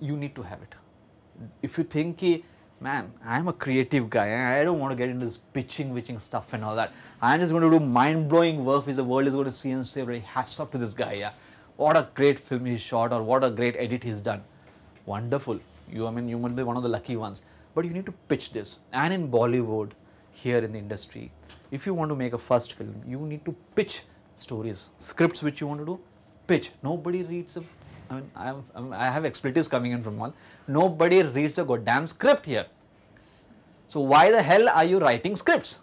you need to have it. If you think, man, I'm a creative guy, I don't want to get into this pitching, witching stuff and all that. I'm just going to do mind-blowing work which the world is going to see and say, well, hats off to this guy, yeah. What a great film he shot or what a great edit he's done. Wonderful. You, I mean, you might be one of the lucky ones. But you need to pitch this. And in Bollywood, here in the industry, if you want to make a first film, you need to pitch stories, scripts which you want to do, pitch. Nobody reads a I mean, I'm, I'm, I have expertise coming in from all. Nobody reads a goddamn script here. So why the hell are you writing scripts?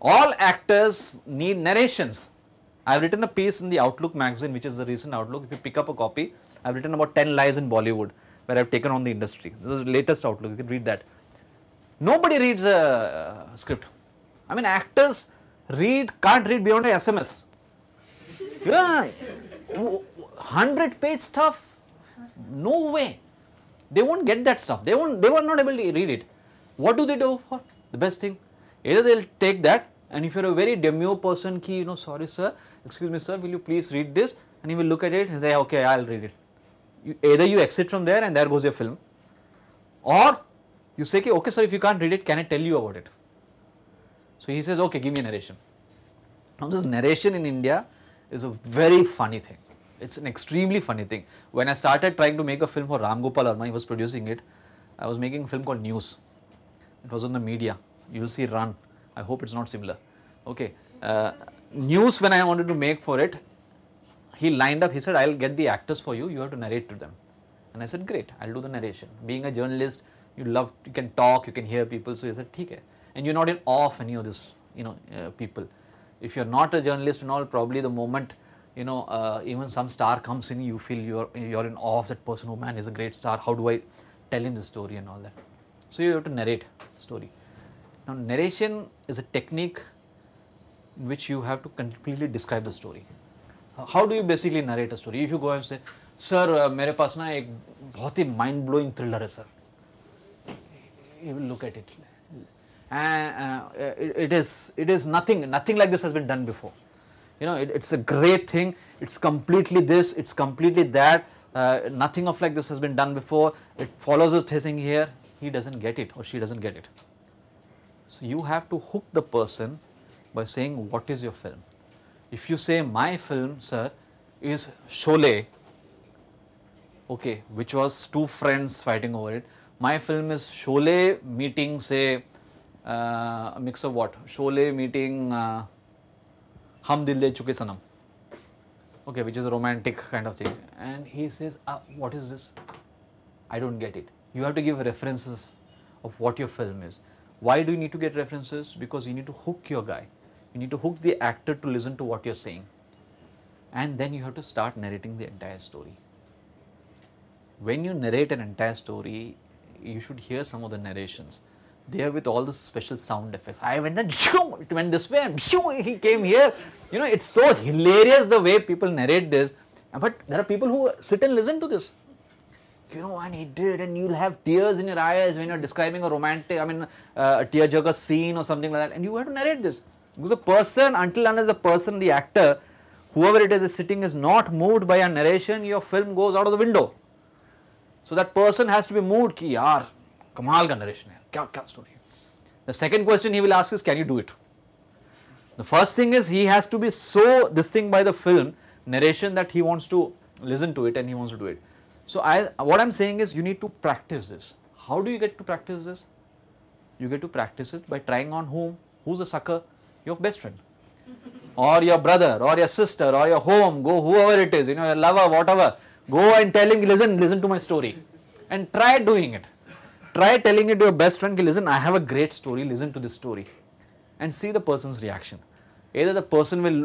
All actors need narrations. I have written a piece in the Outlook magazine, which is the recent Outlook. If you pick up a copy, I have written about 10 lies in Bollywood, where I have taken on the industry. This is the latest Outlook. You can read that. Nobody reads a script. I mean, actors read can't read beyond a SMS. Yeah. 100 page stuff? No way. They won't get that stuff. They won't, they were not able to read it. What do they do? For? The best thing, either they'll take that and if you're a very demure person, ki, you know, sorry sir, excuse me sir, will you please read this? And he will look at it and say, okay, I'll read it. You, either you exit from there and there goes your film or you say, okay sir, if you can't read it, can I tell you about it? So he says, okay, give me a narration. Now this narration in India is a very funny thing. It's an extremely funny thing. When I started trying to make a film for Ram Gopal Arma, he was producing it. I was making a film called News. It was on the media. You will see Run. I hope it's not similar. Okay. Uh, news when I wanted to make for it, he lined up. He said, "I'll get the actors for you. You have to narrate to them." And I said, "Great. I'll do the narration." Being a journalist, you love you can talk, you can hear people. So he said, "ठीक And you're not in awe of any of this, you know, uh, people. If you're not a journalist and all, probably the moment you know, uh, even some star comes in, you feel you're you're in awe of that person. Oh man, he's a great star. How do I tell him the story and all that? So you have to narrate story. Now narration is a technique in which you have to completely describe the story. How do you basically narrate a story? If you go and say, "Sir, मेरे पास ना एक बहुत ही mind blowing thriller है sir," he will look at it. Uh, uh, it, it is it is nothing nothing like this has been done before you know it, it's a great thing it's completely this it's completely that uh, nothing of like this has been done before it follows a thing here he doesn't get it or she doesn't get it so you have to hook the person by saying what is your film if you say my film sir is Sholay okay which was two friends fighting over it my film is Sholay meeting say uh, a mix of what Sholay meeting uh, hum dil de chuke sanam okay which is a romantic kind of thing and he says ah, what is this i don't get it you have to give references of what your film is why do you need to get references because you need to hook your guy you need to hook the actor to listen to what you're saying and then you have to start narrating the entire story when you narrate an entire story you should hear some of the narrations there with all the special sound effects. I went and shoo, it went this way and he came here. You know, it's so hilarious the way people narrate this. But there are people who sit and listen to this. You know, and he did, and you'll have tears in your eyes when you're describing a romantic, I mean, uh, a tearjerker scene or something like that, and you have to narrate this. Because the person, until unless the person, the actor, whoever it is, is sitting, is not moved by a narration, your film goes out of the window. So that person has to be moved, ki yaar, कमाल का narration है क्या क्या story है the second question he will ask is can you do it the first thing is he has to be so this thing narration that he wants to listen to it and he wants to do it. So what I'm saying is you need to practice this. How do you get to practice this? You get to practice it by trying on whom? Who's a sucker? Your best friend. or your brother or your sister or your home, go whoever it is, you know, your lover, whatever. Go and tell him, listen, listen to my story. And try doing it. Try telling it to your best friend, listen, I have a great story, listen to this story and see the person's reaction. Either the person will,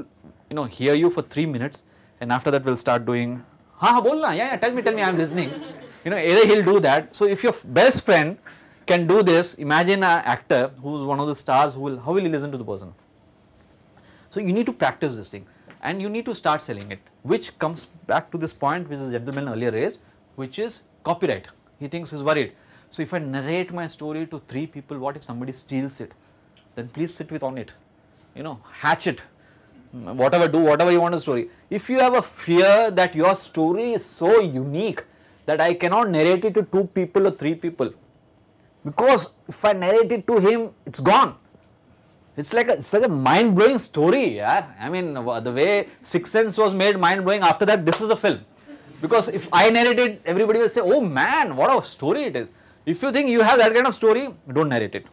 you know, hear you for 3 minutes and after that will start doing, ha ha, bolna, yeah, yeah, tell me, tell me, I am listening. You know, either he'll do that. So if your best friend can do this, imagine an actor who's one of the stars who will, how will he listen to the person? So you need to practice this thing and you need to start selling it, which comes back to this point which is gentleman earlier raised, which is copyright. He thinks he's worried. So if I narrate my story to three people, what if somebody steals it? Then please sit with on it, you know, hatch it, whatever do, whatever you want a story. If you have a fear that your story is so unique that I cannot narrate it to two people or three people, because if I narrate it to him, it's gone. It's like a, it's such a mind-blowing story, yeah. I mean, the way Sixth Sense was made mind-blowing. After that, this is a film because if I narrate it, everybody will say, "Oh man, what a story it is." If you think you have that kind of story, don't narrate it.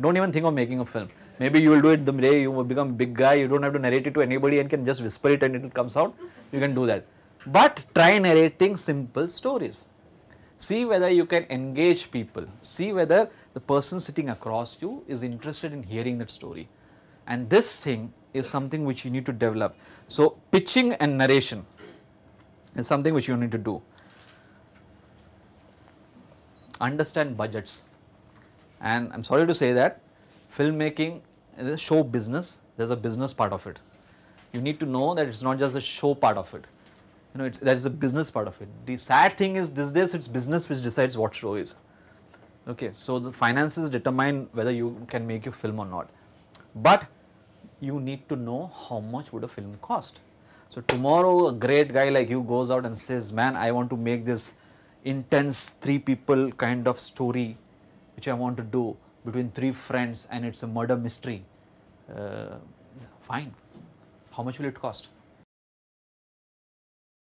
Don't even think of making a film. Maybe you will do it the day you become big guy, you don't have to narrate it to anybody and can just whisper it and it comes out. You can do that. But try narrating simple stories. See whether you can engage people. See whether the person sitting across you is interested in hearing that story. And this thing is something which you need to develop. So, pitching and narration is something which you need to do understand budgets and I am sorry to say that filmmaking is a show business, there is a business part of it. You need to know that it is not just the show part of it, you know it's, that is a business part of it. The sad thing is these days it's business which decides what show is. Okay, so the finances determine whether you can make your film or not, but you need to know how much would a film cost. So tomorrow a great guy like you goes out and says, man, I want to make this intense three people kind of story which I want to do between three friends and it's a murder mystery, uh, fine, how much will it cost?